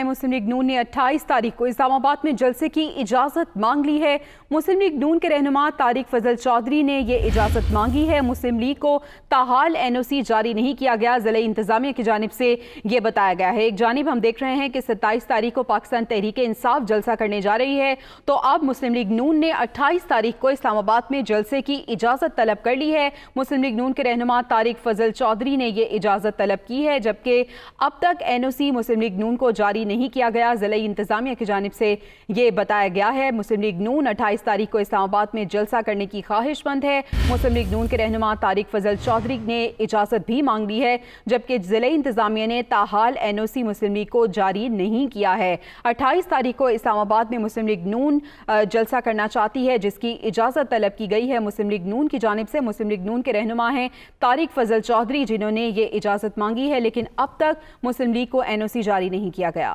मुस्लिम league नून ने 28 तारीख को इस्लामाबाद में जलसे की इजाज़त मांग ली है मुस्लिम लीग नून के रहनुमा तारिक फजल चौधरी ने यह इजाज़त मांगी है मुस्लिम लीग को ताहाल एनओसी जारी नहीं किया गया ज़िले इंतजामिया की जानब से यह बताया गया है एक जानब हम देख रहे हैं कि 27 तारीख को पाकिस्तान तहरीक इंसाफ जलसा करने जा रही है तो अब मुस्लिम लीग नून ने अट्ठाईस तारीख को इस्लामाबाद में जलसे की इजाज़त तलब कर ली है मुस्लिम लीग नून के रहनुमा तारिक फजल चौधरी ने यह इजाज़त तलब की है जबकि अब तक एन ओ सी मुस्लिम लीग नून को जारी जारी नहीं किया गया ज़िले इंतज़ामिया की जानब से ये बताया गया है मुस्लिम लीग नून अट्ठाईस तारीख को इस्लामाबाद में जलसा करने की ख्वाहिशमंद है मुस्लिम लीग नून के रहनुमा तारिक फजल चौधरी ने इजाज़त भी मांग ली है जबकि ज़िले इंतज़ामिया ने ताहाल एन ओ सी मुस्लिम लीग को जारी नहीं किया है अट्ठाईस तारीख को इस्लामाबाद में मुस्लिम लीग नून जलसा करना चाहती है जिसकी इजाज़त तलब की गई है मुस्लिम लीग नून की जानब से मुस्लिम लीग नून के रहनुमा हैं तारिक फजल चौधरी जिन्होंने ये इजाज़त मांगी है लेकिन अब तक मुस्लिम लीग को एनओसी जारी नहीं किया गया